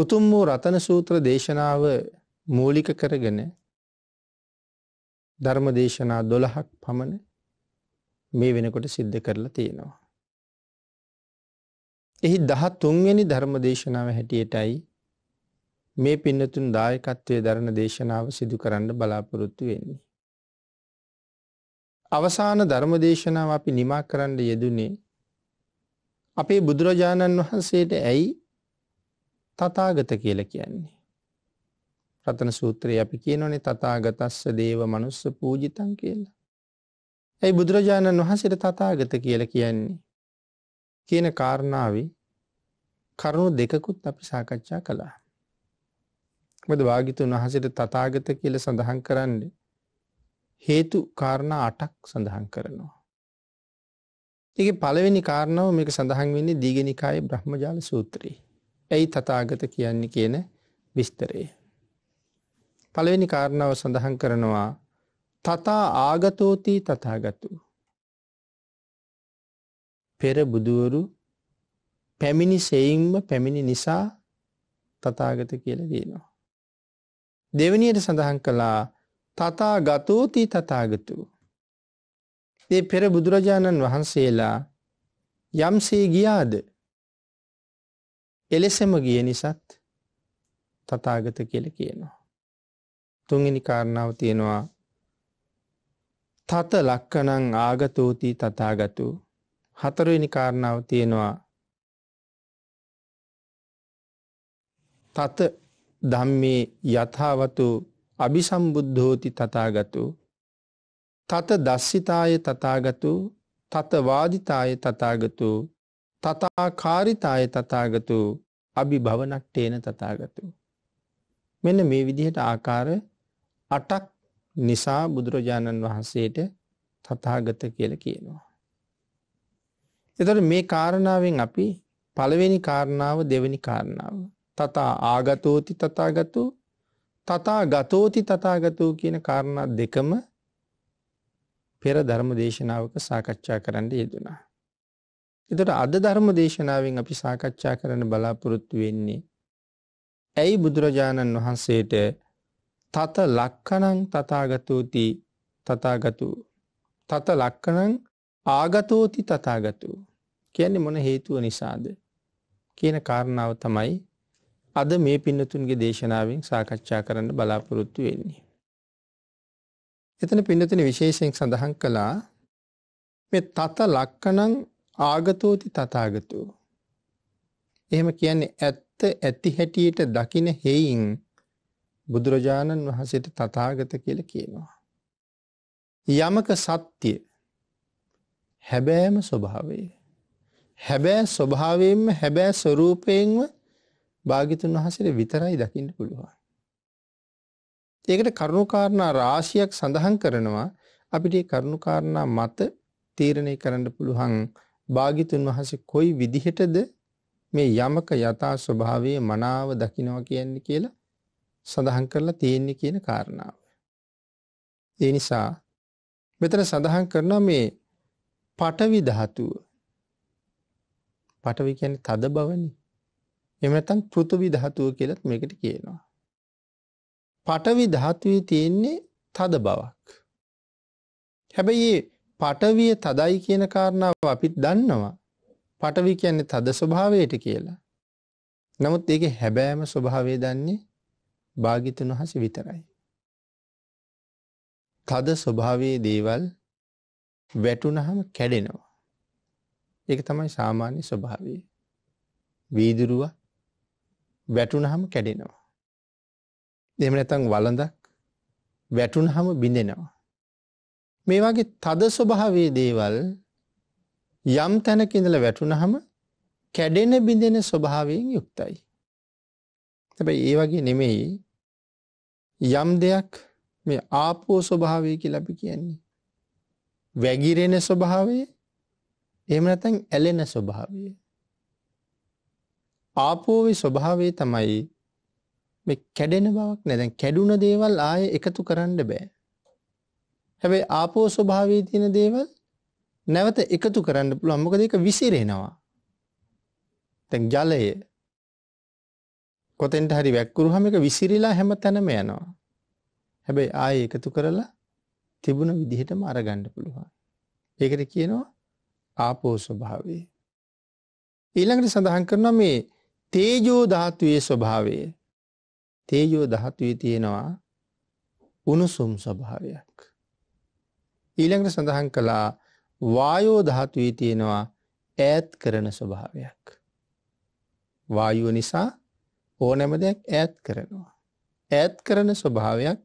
උතුම් වූ රතන සූත්‍ර දේශනාව මූලික කරගෙන ධර්ම දේශනා දොළහක් පමණ මේ වෙනකොට සිද්ධ කරලා තියෙනවා. එහි දහ තුන්වැනි ධර්ම දේශනාව හැටියටයි මේ පින්නතුන් දායකත්වය දරණ දේශනාව සිදු කරන්න බලාපොරොත්තු වෙන්නේ. අවසාන ධර්ම දේශනාව අපි නිමා කරන්න යෙදුනේ අපේ බුදුරජාණන් වහන්සේට ඇයි තතාගත කියල කියන්නේ. රතන සූත්‍රයේ අපි කියනොනේ තතාගතස්ස දේව මනුස්ස පූජිතන් කියලා. ඇයි බුදුරජාණන් වහන්සට තතාගත කියල කියන්නේ. කියන කාරණාව කරුණු දෙකකුත් අපි සාකච්ඡා කළා. මද වාගිතුන් වහසට තතාගත කියල සඳහන් කරන්න හේතු කාරණ අටක් සඳහන් කරනවා. එක පළවෙනි කාරණාව මේක සඳහන් වෙන්නේ දීගෙනනිකායි බ්‍රහ්මජාල සූත්‍රී. ඇයි තතාගත කියන්නේ කියන විස්තරය. පළවෙනි කාරණාව සඳහන් කරනවා තතා ආගතෝතී තතාගතු. පෙර බුදුවරු පැමිණි සෙයින්ම පැමිණි නිසා තතාගත කියල දීනවා. දෙවනියට සඳහන් කළා තතා ගතෝතී තතාගතු. ඒ පෙර බුදුරජාණන් වහන්සේලා යම්සේ ගියාද එලෙසම ගිය නිසත් තතාගත කියල කියනවා. තුන්ගනි කාරණාව තියෙනවා තත ලක්කනං ආගතෝතිී තතාගතු හතරුවනි කාරණාව තියෙනවා තත ධම්මේ යථාවතු අභිසම්බුද්ධෝති තතාගතු තත දස්සිතාය තතාගතු තතවාදිතාය තතාගතු තතාකාරිතාය තතාගතු අභිභවනක් තේන තථාගතෝ. මෙන්න මේ විදිහට ආකාර 8ක් නිසා බුදුරජාණන් වහන්සේට තථාගත කියලා කියනවා. එතකොට මේ කාරණාවෙන් අපි පළවෙනි කාරණාව දෙවෙනි කාරණාව තථා ආගතෝති තථාගතෝ තථා ගතෝති තථාගතෝ කියන කාරණා දෙකම පෙර ධර්ම දේශනාවක සාකච්ඡා කරන්න යෙදුණා. එතට අද ධර්ම දේශනාවෙන් අපි සාකච්ඡා කරන බලාපොරොත්තු වෙන්නේ. ඇයි බුදුරජාණන් වහන්සේට තත ලක්කනං තතාගතෝති තතාගතු තත ලක්කනං ආගතෝති තතාගතු කියන්නේ මොන හේතුව නිසාද කියන කාරණාව තමයි අද මේ පින්නතුන්ගේ දේශනාවෙන් සාකච්ඡා කරන්න බලාපොරොත්තු වෙන්නේ. එතන පින්නතුන විශේෂයෙන් සඳහන් කළා මේ තත ලක්කනං ආගතෝති තථාගතෝ. එහෙම කියන්නේ ඇත්ත ඇති හැටියට දකින හේයින් බුදුරජාණන් වහන්සේට තථාගත කියලා කියනවා. යමක සත්‍ය හැබෑම ස්වභාවය. හැබෑ ස්වභාවයෙන්ම හැබෑ ස්වරූපයෙන්ම භාගිතුන් වහසට විතරයි දකින්න පුළුවන්. ඒකට කරුණුකාරණා රාශියක් සඳහන් කරනවා අපිට කරුණුකාරණා මත තීරණය කරන්න පුළුවන් භාගිතුන් වහන්සේ කොයි විදිහටද මේ යමක යථා ස්වභාවයේ මනාව දකිනවා කියන්නේ කියලා සඳහන් කරලා තියෙන්නේ කියන කාරණාව. ඒ නිසා මෙතන සඳහන් කරනවා මේ පටවි ධාතුව. පටවි කියන්නේ තද බවනි. එහෙම නැත්නම් පෘථුවි ධාතුව කියලත් මේකට කියනවා. පටවි ධාතුවේ තියෙන්නේ තද බවක්. හැබැයි පටවිය තදයි කියන කාරණාව අපිත් දන්නවා. පටවි කියන්නේ තද ස්වභාවයට කියලා. නමුත් ඒක හැබෑම ස්වභාවය දන්නේ භාගිතන් වහස විතරයි. තද ස්වභාවයේ දේවල් වැටුනහම කැඩෙනවා. ඒක තමයි සාමාන්‍ය ස්වභාවය. වීදුරුව වැටුනහම කැඩෙනවා. දෙම නැතන් වළඳක් වැටුනහම බිඳෙනවා. මේ වගේ තද ස්වභාවයේ දේවල් යම් තැනක ඉඳලා වැටුනහම කැඩෙන බිඳෙන ස්වභාවයෙන් යුක්තයි. හැබැයි ඒ වගේ නෙමෙයි යම් දෙයක් මේ ආපෝ ස්වභාවය කියලා අපි කියන්නේ. වැగిරෙන ස්වභාවය එහෙම නැත්නම් ඇලෙන ස්වභාවය. ආපෝවේ ස්වභාවය තමයි මේ කැඩෙන බවක් නෑ. දැන් කැඩුන දේවල් ආයේ එකතු කරන්න බෑ. හැබැයි ආපෝ ස්වභාවයේ තියෙන දේවල් නැවත එකතු කරන්න පුළුවන්. මොකද ඒක විසිරෙනවා. දැන් ජලය කොතෙන්ට හරි වැක්කුරුහම එක විසිරිලා හැම තැනම යනවා. හැබැයි ආයෙ එකතු කරලා තිබුණ විදිහටම අරගන්න පුළුවන්. ඒකට කියනවා ආපෝ ස්වභාවය. ඊළඟට සඳහන් කරනවා මේ තේජෝ ධාතුවේ ස්වභාවය. තේජෝ ධාතුවේ තියෙනවා උණුසුම් ස්වභාවයක්. ඊළඟට සඳහන් කළා වායෝධාතුවී තියෙනවා ඈත් කරන ස්වභාවයක්. වායුව නිසා ඕනෑම දෙයක් ඈත් කරනවා. ඈත් කරන ස්වභාවයක්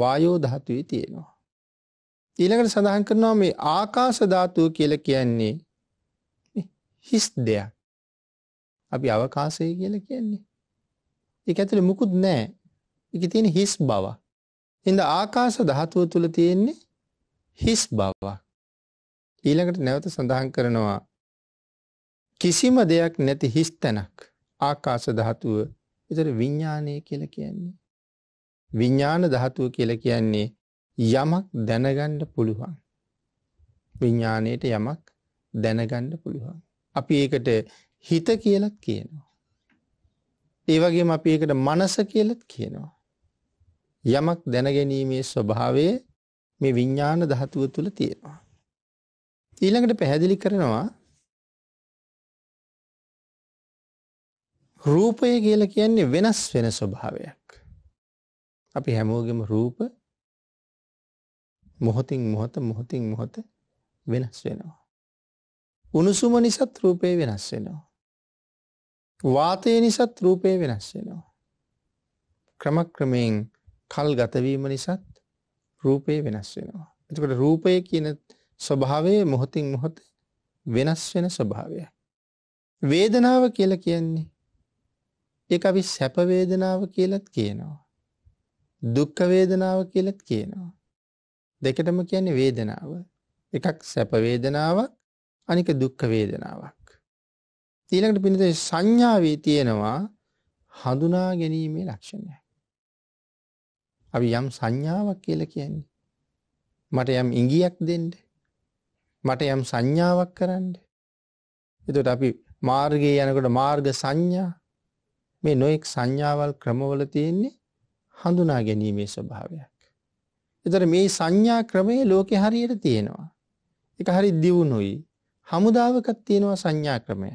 වායෝධාතුවී තියෙනවා. ඊළඟට සඳහන් කරනවා මේ ආකාසධාතුව කියල කියන්නේ හිස් දෙයක්. අපි අවකාසය කියල කියන්නේ. එක ඇතුළ මුකුත් නෑ එක තියෙන හිස් බව. එඳ ආකාස ධාතුව තුළ තියෙන්නේ හිස් බවක්. ඊළඟට නැවත සඳහන් කරනවා කිසිම දෙයක් නැති හිස් තැනක් ආකාශ ධාතුව එතර විඤ්ඥානය කියල කියන්නේ. විඤ්ඥාන ධාතුව කියල කියන්නේ යමක් දැනගණ්ඩ පුළුවන්. විඤ්ඥානයට යමක් දැනගණ්ඩ පුළුවන්. අපි ඒකට හිත කියලත් කියනවා. ඒවගේම අපි ඒකට මනස කියලත් කියනවා. යමක් දැනගැනීමේ ස්වභාවේ මේ විඤ්ඤාණ ධාතුව තුල තියෙනවා. ඊළඟට පැහැදිලි කරනවා රූපය කියලා කියන්නේ වෙනස් වෙන ස්වභාවයක්. අපි හැමෝගෙම රූප මොහොතින් මොහොත මොහොතින් මොහොත වෙනස් වෙනවා. උණුසුම නිසාත් රූපේ වෙනස් වෙනවා. වාතය නිසාත් රූපේ වෙනස් වෙනවා. ක්‍රමක්‍රමයෙන් කල් ගතවීම නිසාත් රූපේ වෙනස් වෙනවා. එතකොට රූපය කියන ස්වභාවය මොහොතින් මොහොත වෙනස් වෙන ස්වභාවයයි. වේදනාව කියලා කියන්නේ ඒක අපි සැප වේදනාව කියලාත් කියනවා. දුක්ඛ වේදනාව කියලාත් කියනවා. දෙකටම කියන්නේ වේදනාව. එකක් සැප වේදනාවක් අනික දුක්ඛ වේදනාවක්. ඊළඟට පින්නතේ සංඥාවේ තියෙනවා හඳුනා ගැනීමේ ලක්ෂණය. අපි යම් සංඥාවක් කියලා කියන්නේ. මට යම් ඉඟියක් දෙන්න. මට යම් සංඥාවක් කරන්න. එතකොට අපි මාර්ගයේ යනකොට මාර්ග සංඥා මේ නොඑක් සංඥාවල් ක්‍රමවල තියෙන්නේ හඳුනා ගැනීමේ ස්වභාවයක්. එතකොට මේ සංඥා ක්‍රමයේ ලෝකේ හරියට තියෙනවා. ඒක හරි දියුණුයි. හමුදාවකත් තියෙනවා සංඥා ක්‍රමය.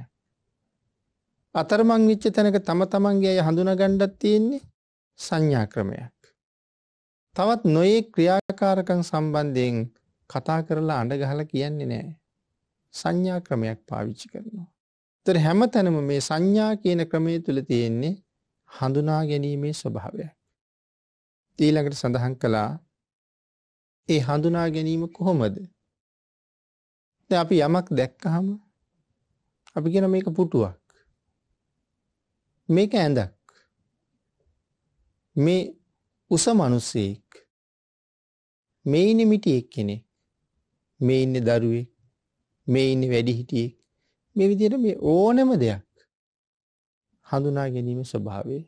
අතරමං වෙච්ච තැනක තම තමන්ගේ අය හඳුනා ගන්නත් තියෙන්නේ සංඥා ක්‍රමයක්. තවත් නොයේ ක්‍රියාකාරකම් සම්බන්ධයෙන් කතා කරලා අඬ ගහලා කියන්නේ නැහැ. සංඥා ක්‍රමයක් පාවිච්චි කරනවා. ඒතර හැමතැනම මේ සංඥා කියන ක්‍රමයේ තුල තියෙන්නේ හඳුනා ගැනීමේ ස්වභාවය. ඊළඟට සඳහන් කළා ඒ හඳුනා ගැනීම කොහොමද? දැන් අපි යමක් දැක්කහම අපි කියන මේක පුටුවක්. මේක ඇඳක්. මේ උස මිනිස්සෙක්. මේ ඉන්නේ මිටියෙක් කෙනෙක්. මේ ඉන්නේ දරුවෙක්. මේ ඉන්නේ වැඩිහිටියෙක්. මේ විදිහට මේ ඕනෑම දෙයක් හඳුනා ගැනීම ස්වභාවය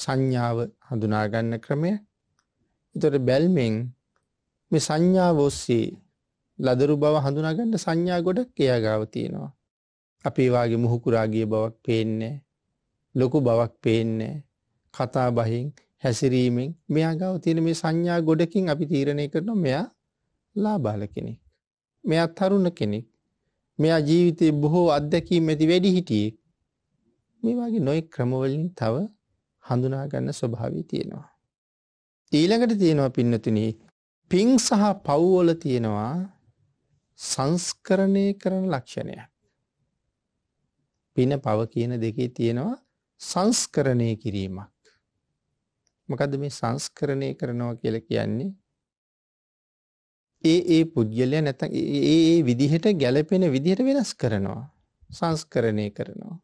සංඥාව හඳුනා ගන්න ක්‍රමය. ඒතර බැල්මෙන් මේ සංඥාව ඔස්සේ ලදරු බව හඳුනාගන්න සංඥා ගොඩක් කියාගාව තියෙනවා. අපි වාගේ මුහුකුරාගේ බවක් පේන්නේ. ලොකු බවක් පේන්නේ. කතා බහින් හැසිරීමෙන් මෙයා ගාව තියෙන මේ සංඥා ගොඩකින් අපි තීරණය කරනවා මෙයා ලාබාල කෙනෙක්. මෙයා තරුණ කෙනෙක්. මෙයා ජීවිතේ බොහෝ අත්දැකීම් ඇති වැඩිහිටියෙක්. මේ වගේ නොයෙක් ක්‍රමවලින් තව හඳුනා ගන්න ස්වභාවය තියෙනවා. ඊළඟට තියෙනවා පින්නතුනි පිං සහ පව් වල තියෙනවා සංස්කරණය කරන ලක්ෂණයක්. පින පව කියන දෙකේ තියෙනවා සංස්කරණය කිරීමක්. මොකද්ද මේ සංස්කරණය කරනවා කියලා කියන්නේ? ඒ ඒ පුද්ගලයා නැත්නම් ඒ ඒ විදිහට ගැළපෙන විදිහට වෙනස් කරනවා. සංස්කරණය කරනවා.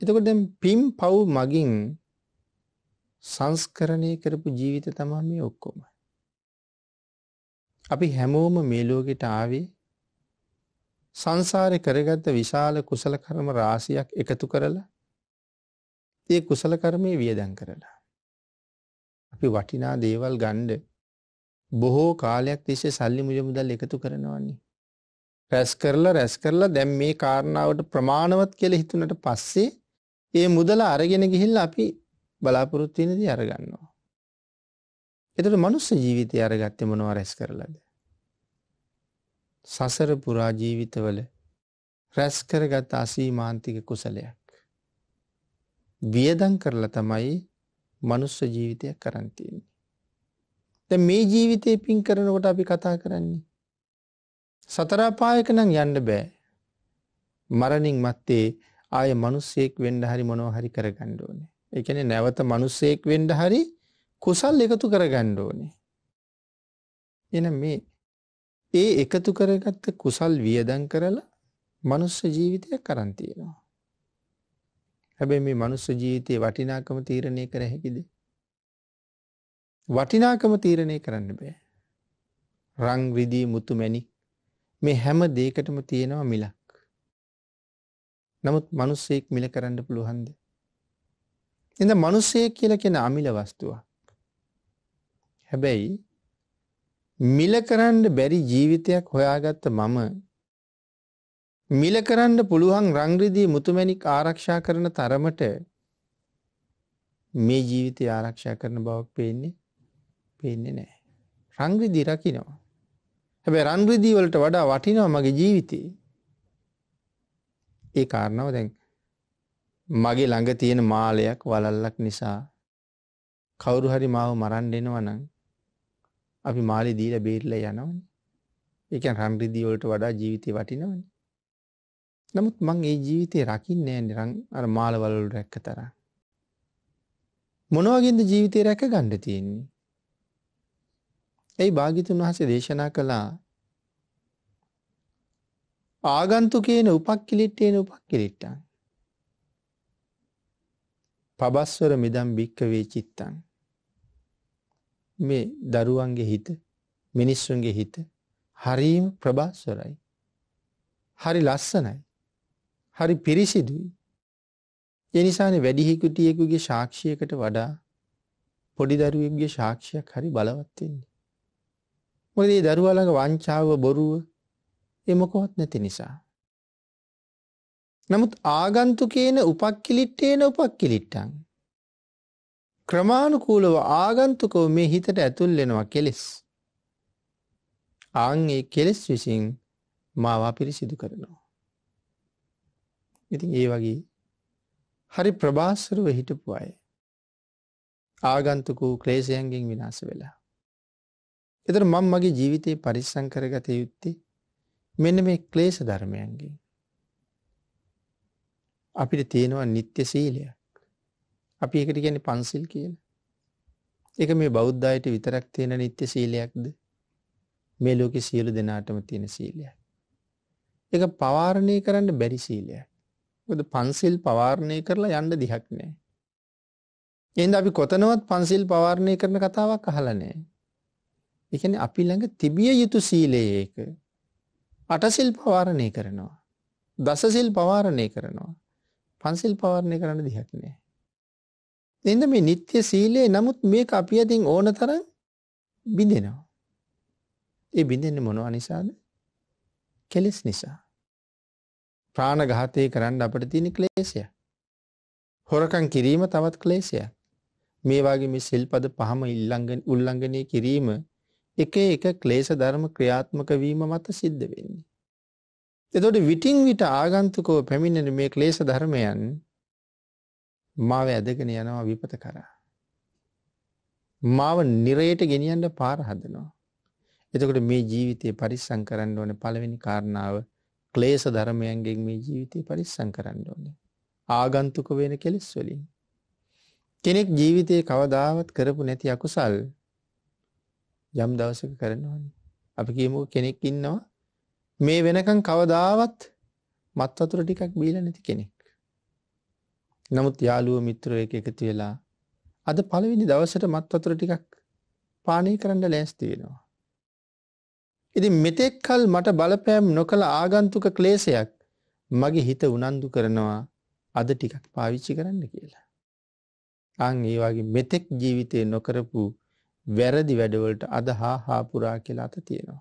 එතකොට දැන් පිම් පව් මගින් සංස්කරණය කරපු ජීවිත තමයි මේ ඔක්කොම. අපි හැමෝම මේ ලෝකෙට ආවේ සංසාරේ කරගත්ත විශාල කුසල කර්ම රාශියක් එකතු කරලා ඒ කුසල කර්මයේ වියදම් කරලා අපි වටිනා දේවල් ගණ්ඩ බොහෝ කාලයක් තිස්සේ සල්ලි මුජ මුදල් එකතු කරනවන්නේ. රැස් කරලා රැස් කරලා දැම් මේ කාරණාවට ප්‍රමාණවත් කියල හිතුනට පස්සේ ඒ මුදල අරගෙන ගිහිල්ල අපි බලාපොරොත්තිනද අරගන්නවා. එතට මනුස්ස ජීවිතය අරගත්ත මොනවා රැස් කරලද. සසර පුරා ජීවිතවල රැස් කරගත් අසීමාන්තික කුසලයක්. වියදං කරලා තමයි මනුස්ස ජීවිතයක් කරන්න තියෙන්නේ. දැන් මේ ජීවිතේ පින් කරනකොට අපි කතා කරන්නේ සතර අපායක නම් යන්න බෑ. මරණින් මත්තේ ආය මිනිසෙක් වෙන්න හරි මොනවා හරි කරගන්න ඕනේ. ඒ කියන්නේ නැවත මිනිසෙක් වෙන්න හරි කුසල් එකතු කරගන්න ඕනේ. එහෙනම් මේ ඒ එකතු කරගත්ත කුසල් වියදම් කරලා මනුස්ස ජීවිතයක් කරන් තියෙනවා. හැබැයි මේ මනුස්ස ජීවිතයේ වටිනාකම තීරණය කර හැකිද? වටිනාකම තීරණය කරන්න බෑ. රං රිදී මුතු මැණික් මේ හැම දෙයකටම තියෙනවා මිලක්. නමුත් මිනිස්සෙක් මිල කරන්න පුළුවන්ද? එඳ මිනිස්සෙක් කියලා කියන අමිල වස්තුවක්. හැබැයි මිල කරන්න බැරි ජීවිතයක් හොයාගත්ත මම මිල කරන්න පුළුවන් රංග්‍රදී මුතුමැණික් ආරක්ෂා කරන තරමට මේ ජීවිතය ආරක්ෂා කරන බවක් පේන්නේ පේන්නේ නෑ. රංග්‍රදී රකිනවා. හැබැ රංග්‍රදී වලට වඩා වටිනවා මගේ ජීවිතය. ඒ කාරණාව දැන් මගේ ළඟ තියෙන මාලයක් වලල්ලක් නිසා කවුරු හරි මාව මරන් දෙෙනවනං අපි මාලි දීල බේරල යනවන එක රංග්‍රදී වලට වඩා ජීවිතය වටිනවන්නේ නමුත් මං ඒ ජීවිතය රකින්නේ නෑ නිරං අර මාලවලට රැක්ක තර. මොනවගෙන්ද ජීවිතය රැක ගණ්ඩ තියෙන්නේ. ඇයි භාගිතුන් වහසේ දේශනා කළා ආගන්තුකයන උපක්කිලිට්ටයන උපක්කිලිට්ටන්. පබස්වර මෙදම් භික්කවේ චිත්තන්. මේ දරුවන්ගේ හිත මිනිස්සුන්ගේ හිත හරීම් ප්‍රභාස්වරයි. හරි ලස්සනයි. හරි පිරිසිදුයි. එනිසානේ වැඩිහිකුටියෙකුගේ ශාක්ෂයකට වඩා පොඩි දරුවන්ගේ ශාක්ෂයක් හරි බලවත්වෙන්නේ. මොදේ දරුවලඟ වංචාව බොරුව එමකොත් නැති නිසා. නමුත් ආගන්තුකේන උපක්කිලිට්ටේන උපක්කිලිට්ටන්. ක්‍රමාණුකූලව ආගන්තුකව මේ හිතට ඇතුල්ලෙනවා කෙලෙස්. ආංගේ කෙලෙස් විසින් මාවා පිරිසිදු කරනවා. ඉතින් ඒ වගේ හරි ප්‍රභාසරුව හිටපු අය ආගන්තුකූ ක්ලේෂයන්ගෙන් විනාස වෙලා. එතර මං මගේ ජීවිතයේ පරිස්සං කරගත යුත්තේ මෙන්න මේ ක්ලේෂ ධර්මයන්ගෙන්. අපිට තියෙනවා නිත්‍ය සීලයක්. අපි එකට ගැන පන්සිල් කියල. එක මේ බෞද්ධයට විතරක් තියෙන නිත්‍ය සීලයක්ද මේ ලෝක සියලු දෙනාටම තියෙන සීලයක්. එක පවාරණය කරන්න බැරි සීලයක්. මොකද පන්සිල් පවාරණය කරලා යන්න දිහක් නෑ. එහෙනම් අපි කොතනවත් පන්සිල් පවාරණය කරන කතාවක් අහලා නෑ. ඒ කියන්නේ අපි ළඟ තිබිය යුතු සීලය ඒක. අටසිල් පවාරණය කරනවා. දසසිල් පවාරණය කරනවා. පන්සිල් පවාරණය කරන්න දිහක් නෑ. එහෙනම් මේ නিত্য සීලය නමුත් මේක අපි අතින් ඕන තරම් බිඳෙනවා. ඒ බිඳෙන්නේ මොනවා නිසාද? කෙලෙස් නිසා. ප්‍රාණඝාතය කරන්න අපට තියෙන ක්ලේශය. හොරකම් කිරීම තවත් ක්ලේශයක්. මේ වගේ මේ සිල්පද පහම ඉල්ලංඝන උල්ලංඝනය කිරීම එක එක ක්ලේශ ධර්ම ක්‍රියාත්මක වීම මත සිද්ධ වෙන්නේ. එතකොට විටින් විට ආගන්තුකව පැමිණෙන මේ ක්ලේශ ධර්මයන් මාව ඇදගෙන යනවා විපත කරා. මාව නිරයට ගෙනියන්න පාර හදනවා. එතකොට මේ ජීවිතේ පරිස්සම් කරන්න ඕනේ පළවෙනි කාරණාව ක්ලේශ ධර්මයන්ගෙන් මේ ජීවිතය පරිස්සං කරන්න ඕනේ. ආගන්තුක වෙන කෙලෙස් වලින්. කෙනෙක් ජීවිතයේ කවදාවත් කරපු නැති අකුසල් යම් දවසක කරනවානේ. අපි කියමු කෙනෙක් ඉන්නවා මේ වෙනකන් කවදාවත් මත් වතුර ටිකක් බීලා නැති කෙනෙක්. නමුත් යාළුවෝ මිත්‍රයෝ එක එකතු වෙලා අද පළවෙනි දවසට මත් වතුර ටිකක් පානය කරන්න ලෑස්ති වෙනවා. ඉතින් මෙතෙක්කල් මට බලපෑම් නොකළ ආගන්තුක ක්ලේශයක් මගේ හිත උනන්දු කරනවා අද ටිකක් පාවිච්චි කරන්න කියලා. අං ඒ වගේ මෙතෙක් ජීවිතය නොකරපු වැරදි වැඩවලට අද හා හාපුරා කියලා අත තියෙනවා.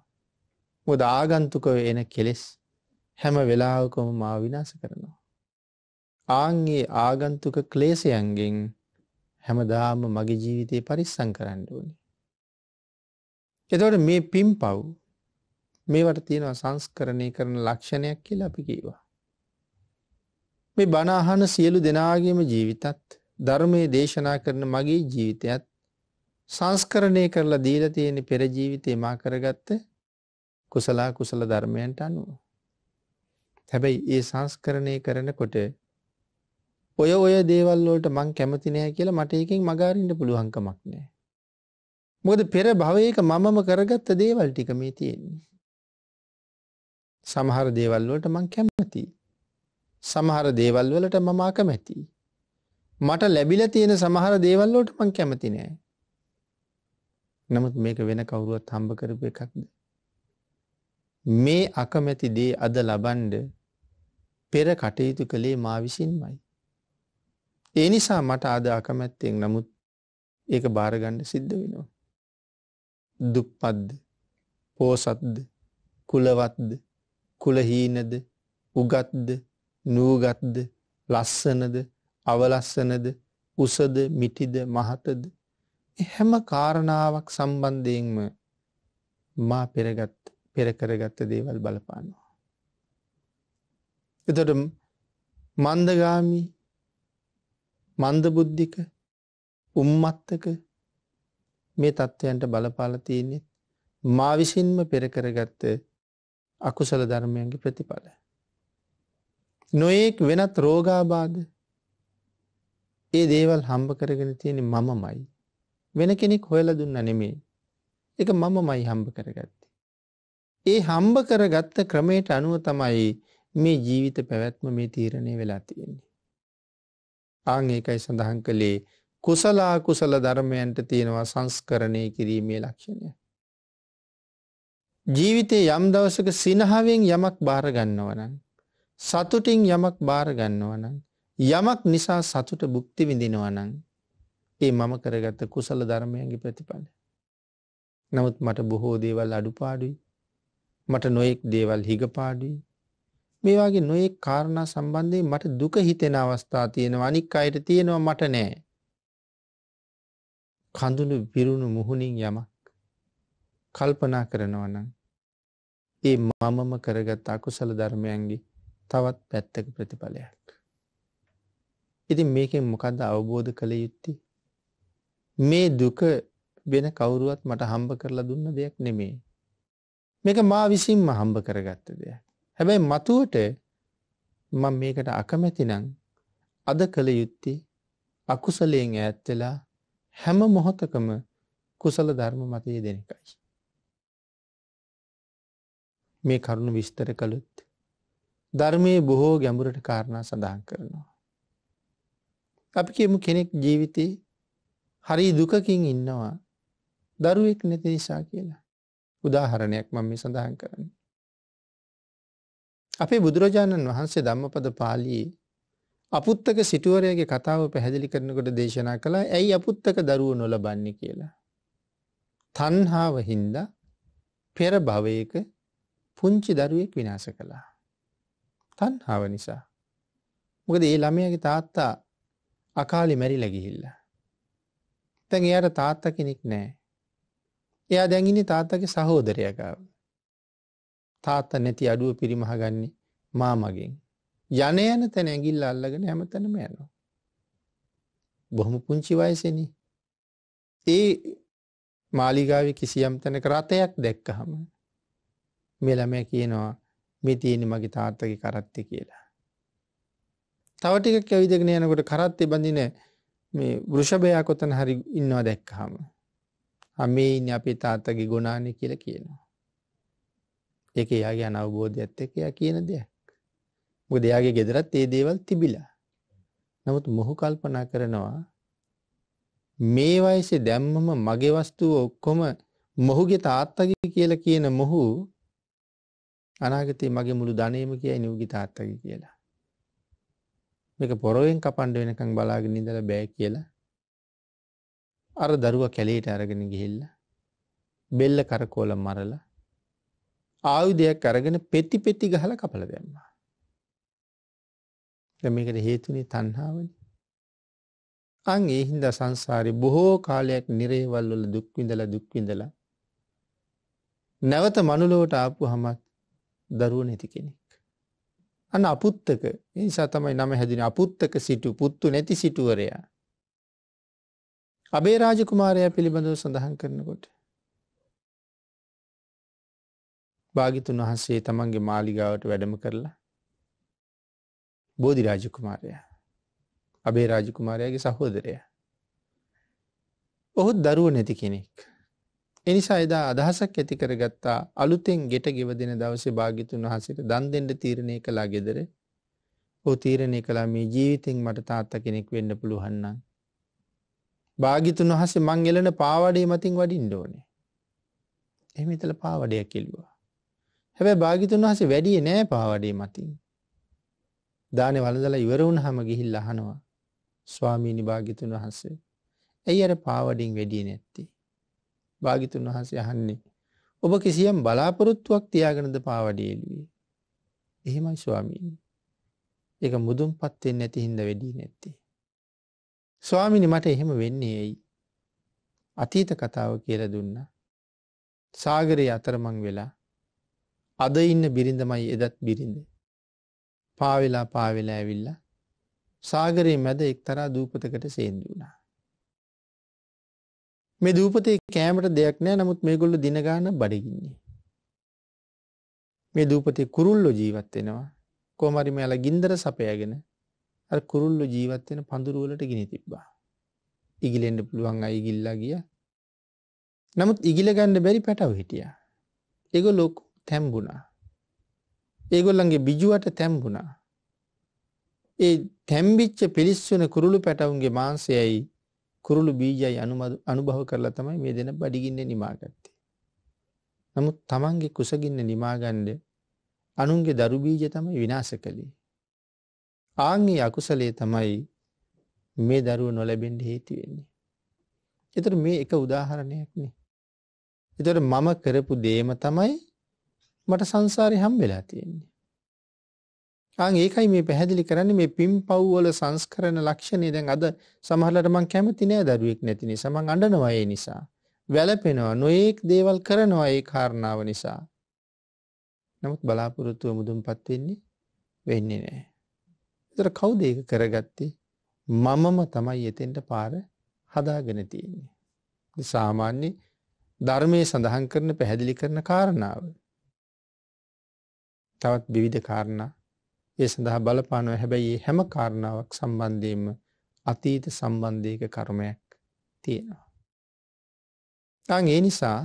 මොද ආගන්තුකව එන කෙලෙස් හැම වෙලාවකම මා විනාස කරනවා. ආංගේ ආගන්තුක ක්ලේසයන්ගෙන් හැමදාම මගේ ජීවිතය පරිස්සං කරන්න ඕනි. එතවට මේ පින් පව් මේවට තියෙනවා සංස්කරණය කරන ලක්ෂණයක් කියලා අපි කීවා. මේ බනාහන සියලු දෙනාගේම ජීවිතත් ධර්මය දේශනා කරන මගේ ජීවිතයත් සංස්කරණය කරලා දීල තියෙන පෙරජීවිතය මා කරගත්ත කුසලා කුසල ධර්මයන්ට අනුව. හැබැයි ඒ සංස්කරණය කරනකොට ඔය ඔය දේවල්ලෝට මං කැමති නෑ කියලා මට එකෙන් මගාරින්ට පුළුවන්කමක් නෑ. මොද පෙර භවයක මමම කරගත්ත දේවල් ටික මේ තියෙන්නේ. සමහර දේවල් වලට මං කැමති. සමහර දේවල් වලට මම අකමැති. මට ලැබිලා තියෙන සමහර දේවල් වලට මං කැමති නෑ. නමුත් මේක වෙන කවුරුවත් හම්බ කරපු එකක්ද. මේ අකමැති දේ අද ලබන්ඩ පෙර කටයුතු කළේ මා විසින්මයි. ඒ නිසා මට අද අකමැත්තෙන් නමුත් ඒක භාරගණ්ඩ සිද්ධ වෙනවා. දුප්පද්ද පෝසත්ද කුලවත්ද කුලහීනද උගත්ද නූගත්ද ලස්සනද අවලස්සනද උසද මිටිද මහතද හැම කාරණාවක් සම්බන්ධයෙන්ම මා පෙරගත් පෙරකරගත්ත දේවල් බලපානවා. එතට මන්දගාමී මන්දබුද්ධික උම්මත්තක මේ තත්ත්වයන්ට බලපාලතියනෙත් මා විසින්ම පෙරකරගත්ත අකුසල ධර්මයන්ගේ ප්‍රතිඵල. නොයෙක් වෙනත් රෝගාබාද ඒ දේවල් හම්බ කරගෙන තියෙන මම මයි. වෙන කෙනෙක් හොයල දුන්න නෙමේ. එක මම මයි හම්බ කරගත්ති. ඒ හම්බ කරගත්ත ක්‍රමයට අනුව තමයි මේ ජීවිත පැවැත්ම මේ තීරණය වෙලා තියෙන්නේ. ආං ඒකයි සඳහන් කළේ කුසලා කුසල ධර්මයන්ට තියෙනවා සංස්කරණය කිරීමේ ලක්ෂණය. ජීවිතේ යම් දවසක සිනහවෙන් යමක් බාර ගන්නවනම් සතුටින් යමක් බාර ගන්නවනම් යමක් නිසා සතුට භුක්ති විඳිනවනම් ඒ මම කරගත්ත කුසල ධර්මයන්ගේ ප්‍රතිඵල. නමුත් මට බොහෝ දේවල් අඩුපාඩුයි මට නොයෙක් දේවල් හිගපාඩුයි මේවාගේ නොයෙක් කාරණා සම්බන්ධය මට දුක හිතෙන අවස්ථා තියෙනවා අනික් අයට තියෙනවා මට නෑ. කඳුළු පිරුණු මුහුණින් යමක් කල්පනා කරනවනම් ඒ මමම කරගත් අකුසල ධර්මයන්ගේ තවත් පැත්තක ප්‍රතිඵලයක්. ඉති මේකෙන් මොකද අවබෝධ කළ යුත්ති. මේ දුක වෙන කවුරුවත් මට හම්බ කරලා දුන්න දෙයක් නෙමේ. මේක මා විසින්ම හම්බ කරගත්ත දෙයක්. හැබැයි මතුවට මං මේකට අකමැතිනං අද කළ යුත්ති අකුසලයෙන් ඇත්වෙලා හැම මොහොතකම කුසල ධර්ම මතය දෙනකයි. මේ කරුණු විස්තර කළුත්. ධර්මයේ බොහෝ ගැඹුරට කාරණා සඳහන් කරනවා. අපි කියමු කෙනෙක් ජීවිතේ හරි දුකකින් ඉන්නවා දරුවෙක් නැති නිසා කියලා. උදාහරණයක් මම මේ සඳහන් කරන්න. අපේ බුදුරජාණන් වහන්සේ ධම්මපද පාලියේ අපුත්තක සිටුවරයගේ කතාව පැහැදිලි කරනකොට දේශනා කළා ඇයි අපුත්තක දරුව නොලබන්නේ කියලා. තන්හාාව හින්දා පෙර භවයක පුංචි දරුවෙක් විනාශ කළා. තණ්හාව නිසා. මොකද ඒ ළමයාගේ තාත්තා අකාලි මැරිලා ගිහිල්ලා. දැන් එයාට තාත්තා කෙනෙක් නැහැ. එයා දැන් ඉන්නේ තාත්තගේ සහෝදරයා ගාව. තාත්තා නැති අඩුව පිරිමහගන්නේ මාමගෙන්. යන යන තැන ඇඟිල්ල අල්ලගෙන හැමතැනම යනවා. බොහොම පුංචි වයසෙනි. ඒ මාලිගාවේ කිසියම් තැනක රතයක් දැක්කහම මේ ළමය කියනවා මේ තියෙන මගේ තාත්තගේ කරත්තේ කියලා. තව ටිකක් ඇවිදගෙන යනකොට කරත්තේ බඳින මේ වෘෂභයා කොතන හරි ඉන්නවා දැක්කහම "අමේ ඉන්නේ අපේ තාත්තගේ ගුණානේ" කියලා කියනවා. ඒක එයාගේ අනවබෝධයත් එක්ක එයා කියන දෙයක්. මොකද එයාගේ ගෙදරත් ඒ දේවල් තිබිලා. නමුත් මොහු කල්පනා කරනවා මේ වයසේ දැම්මම මගේ වස්තුව ඔක්කොම මොහුගේ තාත්තගේ කියලා කියන මොහු අනාගතයේ මගේ මුළු ධනයම කියයි නිවගේ තාත්තක කියලා. මේක පොරොවෙන් කපන්ඩ වෙනකං බලාගෙන ඉඳලා බෑ කියලා අර දරුව කැලේට අරගෙන ගිහිල්ල බෙල්ල කරකෝල මරල ආයුධයක් අරගෙන පෙති පෙති ගහල කපල දැම්මා. මේකට හේතුනේ තන්හාාවනි අං එහින්ද සංසාරය බොහෝ කාලයක් නිරේවල්වල දුක්විඳල දුක්විඳල නැවත මනුලෝට ආපු හමත් දරුව නැති කෙනෙක්. අන අපුත්තක නිසා තමයි නම හැදින අපුත්තක සිටු පුත්තු නැති සිටුවරයා. අබේ රාජකුමාරයා පිළිබඳව සඳහන් කරනකොට. භාගිතුන් වහන්සේ තමන්ගේ මාලිගාවට වැඩම කරලා බෝධි රාජකුමාරයා අබේ රාජකුමාරයාගේ සහෝදරය. ඔහුත් දරුව නැති කෙනෙක්. එනිසා එදා අදහසක් ඇති කරගත්තා අලුතෙන් ගෙට ගෙවදෙන දවසේ භාග්‍යතුන් වහන්සේට දන් දෙන්න තීරණය කළා gedere. ඔහු තීරණය කළා මේ ජීවිතෙන් මට තාත්තා කෙනෙක් වෙන්න පුළුවන් නම් භාග්‍යතුන් වහන්සේ මං එළන පාවඩේ මතින් වඩින්න ඕනේ. එහෙම හිතලා පාවඩයක් එළුවා. හැබැයි භාග්‍යතුන් වහන්සේ වැඩියේ නෑ පාවඩේ මතින්. දානේ වළඳලා ඉවර වුණාම ගිහිල්ලා අහනවා ස්වාමීනි භාග්‍යතුන් වහන්සේ ඇයි අර පාවඩින් වැඩියේ නැත්තේ? භාගිතුන් වහස යහන්නේ. ඔබ කිසියම් බලාපොරොත්තුවක් තියාගෙනද පාවඩියලුවේ. එහෙමයි ස්වාමීන්. එක මුදුම් පත්වෙන් නැති හින්ද වැඩී නැත්තේ. ස්වාමිනි මට එහෙම වෙන්නේ ඇයි. අතීත කතාව කියල දුන්න. සාගරය අතරමං වෙලා අද ඉන්න බිරිඳමයි එදත් බිරිඳ. පාවෙලා පාවෙලා ඇවිල්ලා සාගරයේ මැද එක්තරා දූපතකට සේන්දුනා. මේ දූපතේ කෑමට දෙයක් නෑ නමුත් මේගොල්ලු දින ගන්න බඩගින්නේ. මේ දූපතේ කුරුල්ලෝ ජීවත් වෙනවා. කොහමරි මෙයාලා ගින්දර සපයගෙන අර කුරුල්ලෝ ජීවත් වෙන පඳුරු වලට ගිනි තිබ්බා. ඉගිලෙන්න පුළුවන් අය ඉගිල්ලා ගියා. නමුත් ඉගිල ගන්න බැරි පැටව හිටියා. ඒගොල්ලෝ තැම්බුණා. ඒගොල්ලන්ගේ බිජුවට තැම්බුණා. ඒ තැම්බිච්ච පිලිස්සුන කුරුළු පැටවුන්ගේ මාංශයයි කුරුළු බීජයි අනුභව කරලා තමයි මේ දෙන බඩිගින්න නිමාගත්තේ. නමුත් තමන්ගේ කුසගින්න නිමාගණ්ඩ අනුන්ගේ දරුබීජ තමයි විනාස කළේ. ආංගේ අකුසලේ තමයි මේ දරුව නොලැබෙන්ඩ හේතිවෙන්නේ. එතර මේ එක උදාහරණයක්නේ. එතට මම කරපු දේම තමයි මට සංසාරය හම් වෙලා තියෙන්නේ. ආන් ඒකයි මේ පැහැදිලි කරන්නේ මේ පිම්පව් වල සංස්කරණ ලක්ෂණේ දැන් අද සමහරවිට මම කැමති නෑ දරුවෙක් නැති නිසා මං අඬනවා ඒ නිසා. වැළපෙනවා නොඑක් දේවල් කරනවා ඒ කාරණාව නිසා. නමුත් බලාපොරොත්තුව මුදුන්පත් වෙන්නේ වෙන්නේ නෑ. ඒතර කවුද ඒක කරගත්තේ? මමම තමයි එතෙන්ට පාර හදාගෙන තියෙන්නේ. සාමාන්‍ය ධර්මයේ සඳහන් කරන පැහැදිලි කරන කාරණාව. තවත් විවිධ කාරණා ඒ සඳහා බලපානව හැබැයි හැම කාරණාවක් සම්බන්ධයම අතීත සම්බන්ධයක කර්මයක් තියෙනවා. තං ඒ නිසා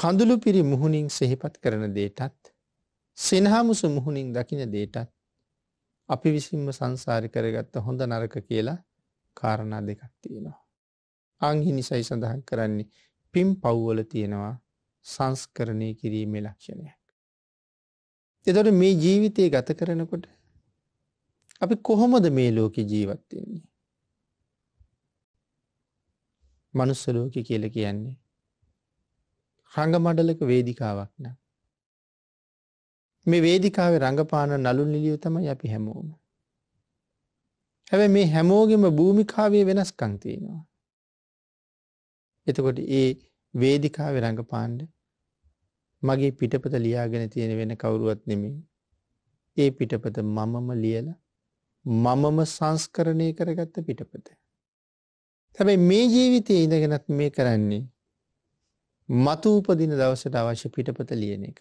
කඳුළු පිරි මුහුණින් සෙහිපත් කරන දේටත් සෙනහාමුසු මුහුණින් දකින දේටත් අපි විසින්ම සංසාරි කරගත්ත හොඳ නරක කියලා කාරණා දෙකක් තියෙනවා. අංහි නිසයි සඳහන් කරන්නේ පිම් පව්වල තියෙනවා සංස්කරණය කිරීමේ ලක්ෂණය. එතොට මේ ජීවිතය ගත කරනකොට අපි කොහොමද මේ ලෝක ජීවත්වෙන්නේ. මනුස්සලෝක කියල කියන්නේ. රඟ මඩලක වේදිකාවක් නම්. මේ වේදිකාවේ රඟපාන නලුන් ලිලිය තමයි අපි හැමෝම. හැබැ මේ හැමෝගෙම භූමිකාවේ වෙනස්කංතියෙනවා. එතකොට ඒ වේදිකාවේ රඟපාන්ඩ මගේ පිටපත ලියාගෙන තියෙන වෙන කවුරුවත් නෙමේ. ඒ පිටපත මමම ලියල මමම සංස්කරණය කරගත්ත පිටපත. හැබැයි මේ ජීවිතය ඉඳගෙනත් මේ කරන්නේ මතු උපදින දවසට අවශ්‍ය පිටපත ලියන එක.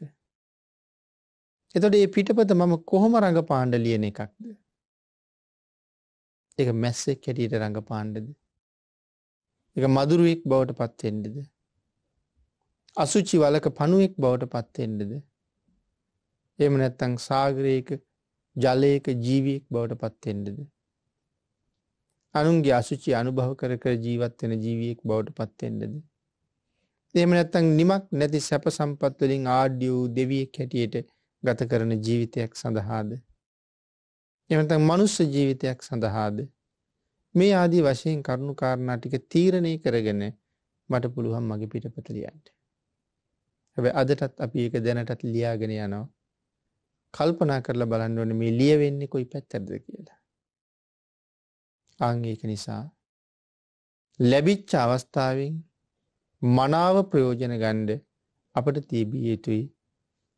එතොට ඒ පිටපත මම කොහොම රඟ පාණ්ඩ ලියන එකක්ද. එක මැස්සෙක් කැටියට රඟ පාණ්ඩද. එක මදුරුවෙක් බවට පත්වෙන්ඩද. අසුචි වලක පණුවෙක් බවට පත්වෙන්ඩද. එම නැත්තං සාගරයක ජලයක ජීවියෙක් බවට පත්වෙන්ඩද. අනුන්ගේ අසුචි අනුභව කර කර ජීවත්වෙන ජීවියෙක් බවට පත්වෙන්ඩද. එම නැත්තං නිමක් නැති සැප සම්පත්වලින් ආඩ්‍යවූ දෙවියෙක් හැටියට ගත කරන ජීවිතයක් සඳහාද. එමත මනුස්ස ජීවිතයක් සඳහාද. මේ ආදී වශයෙන් කරුණු කාරණා ටික තීරණය කරගෙන මට පුළුවන් මගේ පිටපතලියන්ට. හැබැයි අදටත් අපි ඒක දැනටත් ලියාගෙන යනවා. කල්පනා කරලා බලන්න ඕනේ මේ ලියවෙන්නේ කොයි පැත්තටද කියලා. ආන් ඒක නිසා ලැබිච්ච අවස්ථාවෙන් මනාව ප්‍රයෝජන ගන්න අපට තිබිය යුතුයි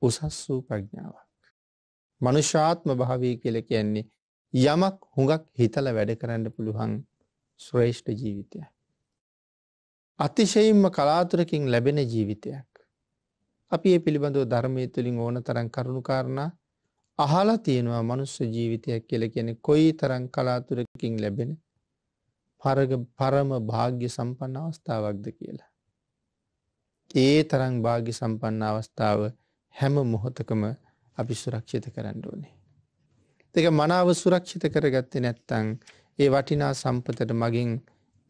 උසස් වූ ප්‍රඥාවක්. මනුෂාත්ම භාවය කියල කියන්නේ යමක් හුඟක් හිතල වැඩ කරන්න පුළුවන් ශ්‍රේෂ්ඨ ජීවිතය. අතිශයින්ම කලාතුරකින් ලැබෙන ජීවිතයක්. අපි ඒ පිළිබඳව ධර්මය තුළින් ඕන තරන් කරුණු කාරණා අහලා තියෙනවා මනුස්ස ජීවිතයක් කියල කියෙනෙ කොයි තරන් කලාතුරකින් ලැබෙන පරග පරම භාග්‍ය සම්පන්න අවස්ථාවක්ද කියලා. ඒ තරං භාග්‍ය සම්පන්න අවස්ථාව හැම මොහොතකම අපි සුරක්ෂිත කරන්න ඕනේ. දෙක මනාව සුරක්ෂිත කරගත්තේ නැත්තං ඒ වටිනා සම්පතට මගින්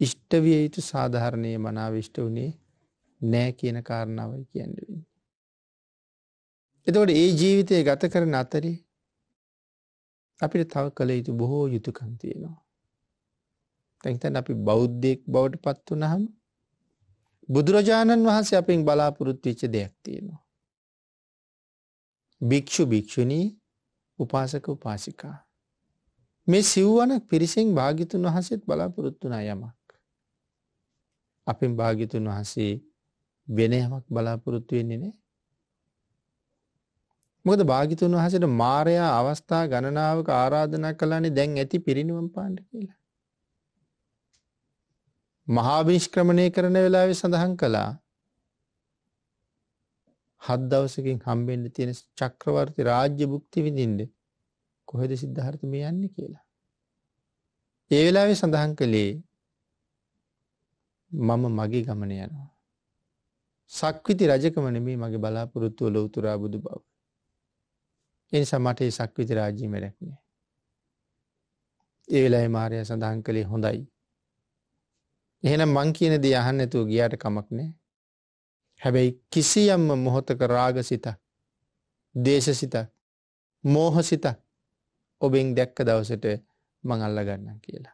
ඉෂ්ටවිය යුතු සාධාරණය මනාවිෂ්ට වනේ නෑ කියන කාරණාවයි කියන්නවෙන්. එතකොට ඒ ජීවිතය ගත කරන අතරේ අපිට තව කළ යුතු බොහෝ යුතුකන් තියෙනවා. තැන්තැන් අපි බෞද්ධයෙක් බවට පත් වනහම් බුදුරජාණන් වහන්සේ අපෙන් බලාපොරොත්තු විච්ච දෙයක් තියෙනවා. භික්‍ෂු භික්‍ෂුණී උපාසක උපාසිකා. මේ සිව්වන පිරිසිෙන් භාගිතුන් වහසෙත් බලාපොරොත්තුන යමක්. අපෙන් භාගිතුන් වහන්සේ වෙන යමක් බලාපොරොත්තු වෙන්නේ නෑ. මොකද භාගිතුන් වහසට මාරයා අවස්ථා ගණනාවක ආරාධනා කලානේ දැන් ඇති පිරිනිවන් පාන්න කියලා. මහාභිෂ්ක්‍රමණය කරන වෙලාවේ සඳහන් කළා හත් දවසකින් හම්බෙන්ඩ තියෙන චක්‍රවර්ති රාජ්‍ය භුක්ති විඳින්ට කොහෙද සිද්ධහර්ථ මේ යන්න කියලා. ඒ වෙලාවේ සඳහන් කළේ මම මගේ ගමන යනවා. සක්විති රජකමන මේ මගේ බලාපොරොත්තුව ලොවතුරා බුදු බව. එනිසා මට ඒ සක්විති රාජීම රැක්ුණේ. ඒවෙලයි මාරය සඳහන් කළේ හොඳයි. එහෙනම් මං කියන දී අහන්න ඇතුව ගියාට කමක් නෑ. හැබැයි කිසියම්ම මොහොතක රාගසිත දේශසිත මෝහසිත ඔබෙන් දැක්ක දවසට මං අල්ලගන්න කියලා.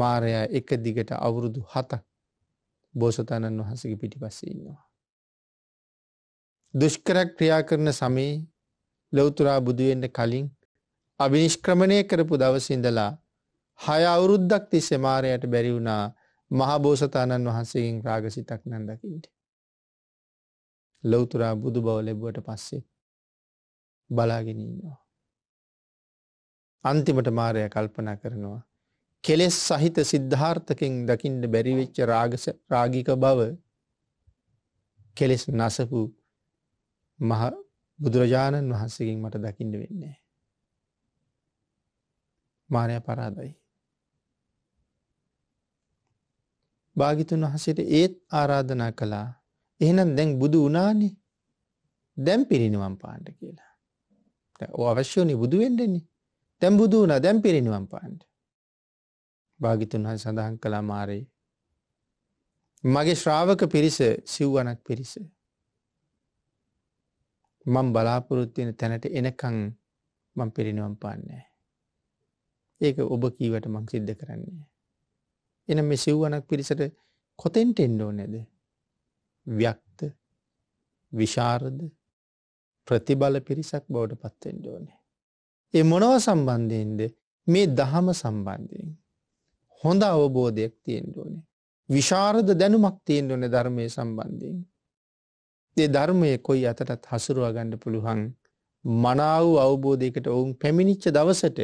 මාරයා එක දිගට අවුරුදු හතක් බෝසතාණන් වහන්සගේ පිටි පස්සෙන්නවා. දුෂ්කර ක්‍රියා කරන සමයේ ලොවතුරා බුදුවෙන්න කලින් අභිනිෂ්ක්‍රමණය කරපු දවසිඳලා හය අවුරුද්දක් තිස්සේ මාරයට බැරි වුණා මහබෝසතාණන් වහන්සේගෙන් රාගසිතක් නැන්දකින්ට. ලොවතුරා බුදු බව ලැබුවට පස්සේ බලාගෙනන්නවා. අන්තිමට මාරය කල්පනා කරනවා. කෙලෙස් සහිත සිද්ධාර්ථකින් දකිින්ට බැරිවෙච්ච රාගික බව කෙලෙස් නසපු මහ බුදුරජාණන් වහන්සකින් මට දකිින්ඩ වෙන්නේ. මානය පරාදයි. භාගිතුන් වහසට ඒත් ආරාධනා කළා එහෙනම් දැන් බුදු වනානි දැම් පිරිනිවම් පාන්ට කියලා. අවශ්‍යෝනි බුදුුවෙන්ඩෙන්නේ තැම් බුදු වනා දැම් පිරිනිවම් පාන්ට. භාගිතුන් හන් සඳහන් කලා මාරයේ. මගේ ශ්‍රාවක පිරිස සිව්වනක් පිරිසේ. මං බලාපොරොත්වෙන තැනට එනකං මං පිරිනිවම් පාන්නේ. ඒක ඔබ කීවට මං සිද්ධ කරන්නේ. එන මෙ සිව්ුවනක් පිරිසට කොතෙන්ට එන්ඩෝ නැද. ව්‍යක්ත විශාරද ප්‍රතිබල පිරිසක් බවට පත්තෙන්ට ඕනේ. ඒ මොනව සම්බන්ධයෙන්ද මේ දහම සම්බන්ධයෙන්. හොඳ අවබෝධයක් තියෙන්ට ඕනේ. විශාරද දැනුමක් තියෙන්ට ඕනේ ධර්මය සම්බන්ධයෙන්. ඒ ධර්මය කොයි අතටත් හසුරුවා ගණ්ඩ පුළුවන් මනාව අවබෝධයකට ඔවුන් පැමිණිච්ච දවසට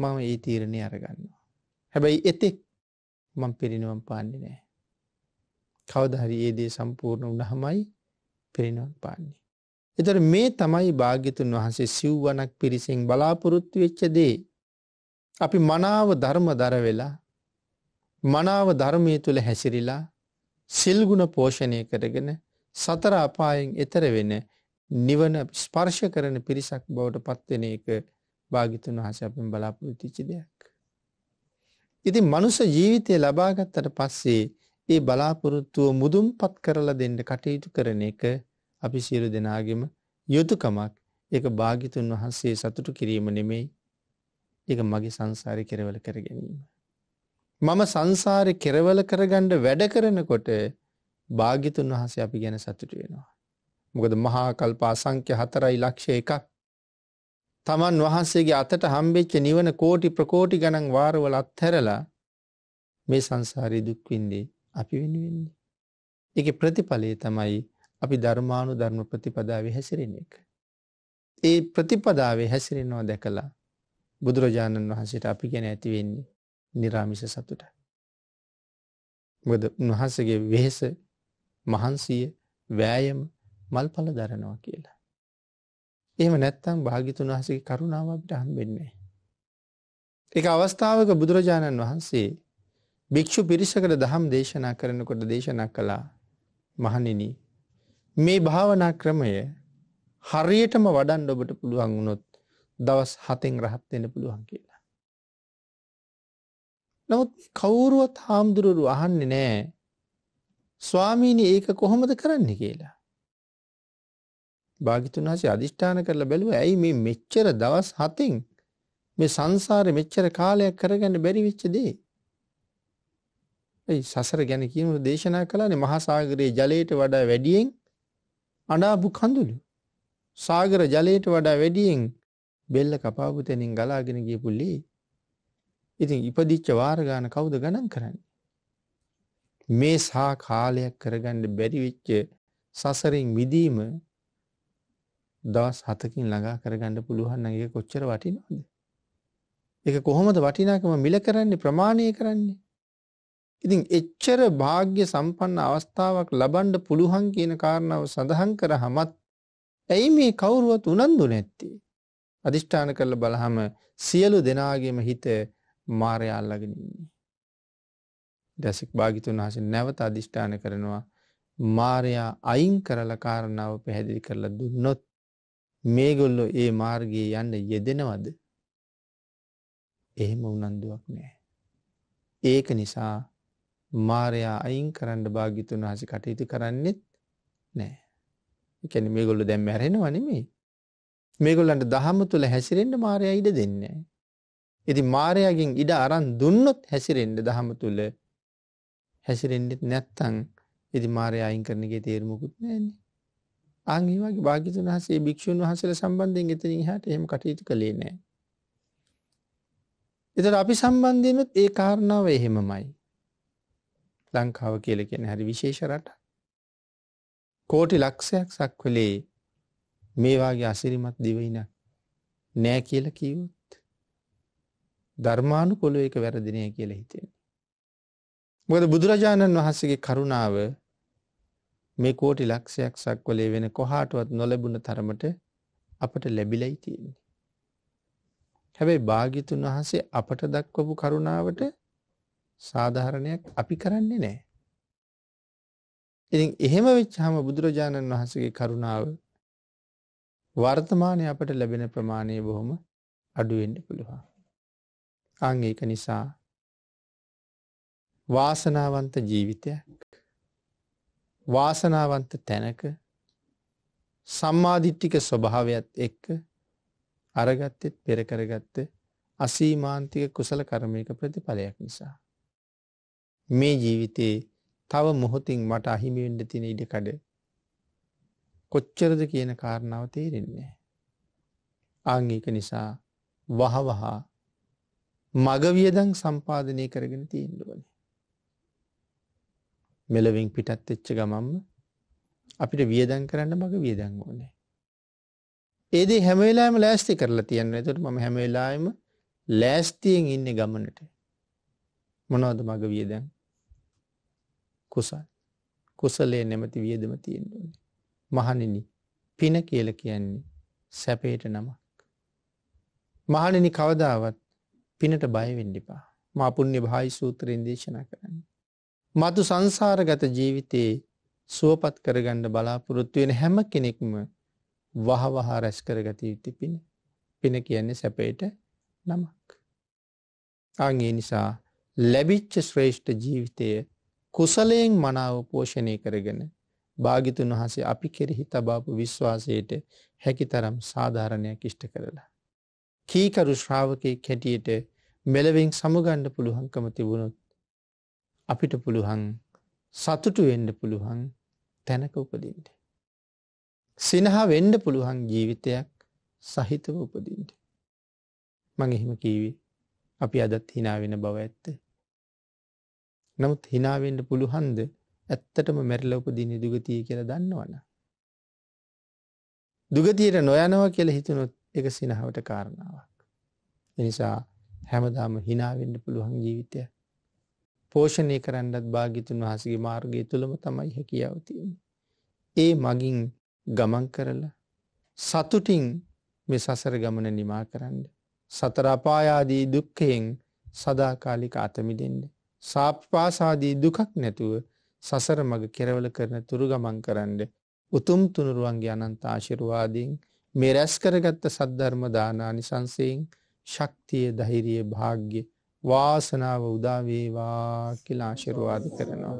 මම ඒ තීරණය අරගන්නවා. හැබැයි එතෙක් මං පිරිනිවම් පාන්නේ නෑ. කවදහරි ඒ දේ සම්පූර්ණ උනහමයි පිරිනිවන් පාන්නේ. එතර මේ තමයි භාග්‍යතුන් වහන්සේ සිව්වනක් පිරිසිෙන් බලාපොරොත්තු වෙච්ච දේ. අපි මනාව ධර්ම දර වෙලා මනාව ධර්මය තුළ හැසිරිලා සිල්ගුණ පෝෂණය කරගෙන සතර අපායෙන් එතර වෙන නිවන ස්පර්ශ කරන පිරිසක් බවට පත්වෙන එක භාගිතුන් වහස අපෙන් බලාපොරොත්තිච්ච දෙයක්. ඉතින් මනුස ජීවිතය ලබාගත්තට පස්සේ ඒ බලාපොරොත්තුව මුදුම් පත් කරලා දෙන්න කටයුතු කරන එක අපි සියලු දෙනාගෙම යුතුකමක් ඒක භාගිතුන් වහන්සේ සතුටු කිරීම නෙමෙයි ඒක මගේ සංසාරය කෙරවල කර ගැනීම. මම සංසාරෙ කෙරවල කරගණ්ඩ වැඩ කරනකොට භාගිතුන් වහසේ අපි ගැන සතුට වෙනවා. මොකද මහා කල්පා සංක්‍ය හතරයි ලක්ෂ එකක්. තමන් වහන්සේගේ අතට හම්බෙච්ච නිවන කෝටි ප්‍රකෝටි ගණන් වාරවල අත්හැරලා මේ සංසාරය දුක්වින්දේ අපි වෙනුවෙන්නේ. එක ප්‍රතිඵලයේ තමයි අපි ධර්මානු ධර්ම ප්‍රතිපදාව හැසිරෙන එක. ඒ ප්‍රතිපදාවේ හැසිරෙනවා දැකලා බුදුරජාණන් වහන්සේට අපි ගැන ඇතිවෙන්නේ නිරාමිස සතුට. ගොද උන්වහන්සගේ වෙහෙස මහන්සිය වෑයම් මල්ඵල දරනවා කියලා. එම නැත්තම් භාගිතුන් වහසගේ කරුණාවට හම්බෙන්නේ. එක අවස්ථාවක බුදුරජාණන් වහන්සේ භික්‍ෂු පිරිසකට දහම් දේශනා කරනකොට දේශනා කළා මහනිනි මේ භාවනා ක්‍රමය හරියටම වඩන් ඔබට පුළුවන් වුණොත් දවස් හතෙන් රහත්වෙන පුළුවන් කිය. නමුත් කවුරුවත් හාමුදුරුවරු අහන්නේ නෑ ස්වාමීණි ඒක කොහොමද කරන්න කියලා. භාගිතුන් වහසේ අධිෂ්ඨාන කරලා බැලුව ඇයි මේ මෙච්චර දවස් හතින් මේ සංසාරය මෙච්චර කාලයක් කරගන්න බැරිවිච්චදේ. ඇයි සසර ගැන කියීමට දේශනා කලානේ මහාසාගරයේ ජලයට වඩා වැඩියෙන් අඩාබු කඳුළු. සාගර ජලයට වඩා වැඩියෙන් බෙල්ල කපාපු තැනින් ගලාගෙන ගිය පුල්ලි ඉතින් ඉපදිච්ච වාරගාන කවුද ගණන් කරන්න. මේ සහ කාලයක් කරගන්න බැරිවිච්ච සසරින් මිදීම දවස් හතකින් ළඟා කරගන්න පුළුවන්න්නගේ කොච්චර වටිනොද. එක කොහොමද වටිනාකම මිල කරන්නේ ප්‍රමාණය කරන්නේ. ඉතින් එච්චර භාග්‍ය සම්පන්න අවස්ථාවක් ලබන්ඩ පුළුවන් කියන කාරණාව සඳහන් කර හමත් ඇයි මේ කවුරුවත් උනන්දු නැත්තේ. අධිෂ්ඨාන කරල බලහම සියලු දෙනාගේම හිත මාරයාල්ලගෙන ඉන්නේ. දැසෙක් භාගිතුන් වහස නැවත අධිෂ්ඨාන කරනවා මාරයා අයින් කරල කාරණාව පැහැදිලි කරලා දුන්නොත් මේගොල්ලො ඒ මාර්ගයේ යන්න යෙදෙනවද එහෙම උනන්දුවක් නෑ. ඒක නිසා මාරයා අයින් කරන්න භාගිතුන් වහස කටයුතු කරන්නෙත් නෑ. එකැන මේගොල්ලු දැම් මැරෙනවනමේ මේගොල්ලන්ට දහම තුළ හැසිරෙන්ට මාරය ඉඩ දෙන්නේ. ඉතින් මායාගෙන් ඉඩ අරන් දුන්නොත් හැසිරෙන්න දහම තුල හැසිරෙන්නෙත් නැත්තම් ඉතින් මායාව අයින් කරන එකේ තේරුමකුත් නැන්නේ. ආන් ඒ වගේ භාග්‍යතුන් වහන්සේ භික්ෂුන් වහන්සේලා සම්බන්ධයෙන් එතනින් එහාට එහෙම කටයුතු කළේ නැහැ. එතකොට අපි සම්බන්ධයෙන්ත් ඒ කාරණාව එහෙමමයි. ලංකාව කියලා කියන්නේ හරි විශේෂ රටක්. කෝටි ලක්ෂයක් සක්වලේ මේ වාගේ අසිරිමත් දිවයිනක් නෑ කියලා කිව්වොත් ධර්මානු කොළො එක වැරදිනය කියල හිතෙන. බොද බුදුරජාණන් වහන්සගේ කරුණාව මේ කෝටි ලක්ෂයක් සක්වලේ වෙන කොහාටුවත් නොලැබුණ තරමට අපට ලැබිලයි තියෙන්නේ. හැබැයි භාගිතුන් වහන්සේ අපට දක්වපු කරුණාවට සාධාරණයක් අපි කරන්නේ නෑ. ඉතින් එහෙම වෙච්චාම බුදුරජාණන් වහන්සගේ කරුණාව වර්තමානය අපට ලැබෙන ප්‍රමාණය බොහොම අඩුවෙන්ඩ පුළුවන්. අං ඒක නිසා වාසනාවන්ත ජීවිතයක් වාසනාවන්ත තැනක සම්මාධිට්ටික ස්වභාවයක්ත් එක්ක අරගත්තෙත් පෙරකරගත්ත අසීමාන්තික කුසල කරමයක ප්‍රතිඵලයක් නිසා. මේ ජීවිතයේ තව මොහොතින් මට අහිමිවෙන්ඩ තින ඉඩකඩ කොච්චරද කියන කාරණාව තේරෙන්නේ. අංගික නිසා වහවහා මගවියදන් සම්පාධනය කරගෙන තියෙන්ඩුවන. මෙලවින් පිටත් එච්ච ගමම්ම අපිට වියදන් කරන්න මග වියදන් ඕනේ. ඒදේ හැමවෙලාම ලෑස්ති කරලා තියන්න තුට ම හැමවෙලාම ලෑස්තියෙන් ඉන්න ගමනට මොනවද මග වියදැන් කුසල් කුසලේ නැමති වියදම තියෙන්ඩුවන. මහනිනි පින කියල කියන්නේ සැපේට නමක්. මහනිනි කවදාවත් පිනට බයවෙන්ඩිපා මාපුුණ්‍ය භායි සූත්‍රයෙන් දේශනා කරන්න. මතු සංසාරගත ජීවිතයේ සුවපත් කරගණ්ඩ බලාපොරොත්තු වෙන හැම කෙනෙක්ම වහවහා රැස් කරගත යුතු පින පින කියන්නේ සැපේට නමක්. අගේ නිසා ලැබිච්ච ශ්‍රේෂ්ඨ ජීවිතය කුසලයෙන් මනාව පෝෂණය කරගෙන භාගිතුන් වහසේ අපි කෙරෙහි තබාපු විශ්වාසයට හැකි තරම් සාධාරණයක් ඉෂ්ට කරලා. කීකරු ශ්‍රාවකයක් හැටියට මෙලවෙන් සමුගණ්ඩ පුළුවන්කම තිබුණොත් අපිට පුළුවන් සතුටු වෙන්ඩ පුළුවන් තැනක උපදින්ට. සිනහා වෙන්ඩ පුළුවන් ජීවිතයක් සහිතව උපදින්ට. මං එහෙම කීවී අපි අදත් හිනාවෙන බව ඇත්ත. නමුත් හිනාවෙන්ඩ පුළුහන්ද ඇත්තටම මැරල උපදින දුගතිය කියල දන්නවන. දුගතියට නොයනවා කියල හිතනොත් එක සිනහවට කාරණාවක්. එනිසා හැමදාම හිනාවෙන්ඩ පුළුවන් ජීවිතය. පෝෂණය කරන්නත් භාගිතුන් වහසගේ මාර්ගය තුළම තමයි හැකියාවතියෙන්. ඒ මගින් ගමන් කරලා සතුටින් මෙ සසර ගමන නිමා කරන්න. සතරාපායාදී දුක්කයෙන් සදාකාලික අතමිදෙන්ට. සාප්පාසාදී දුකක් නැතුව සසර මග කෙරවල කරන තුරු ගමන් කරන්න උතුම් තුනුරුවන්ගේ අනන්තාශිරවාදීෙන් මේ රැස් කරගත්ත සද්ධර්ම දානානිසංසයෙන් ශක්තිය ධෛර්යය භාග්‍ය වාසනාව උදා වේවා කියලා ආශිර්වාද කරනවා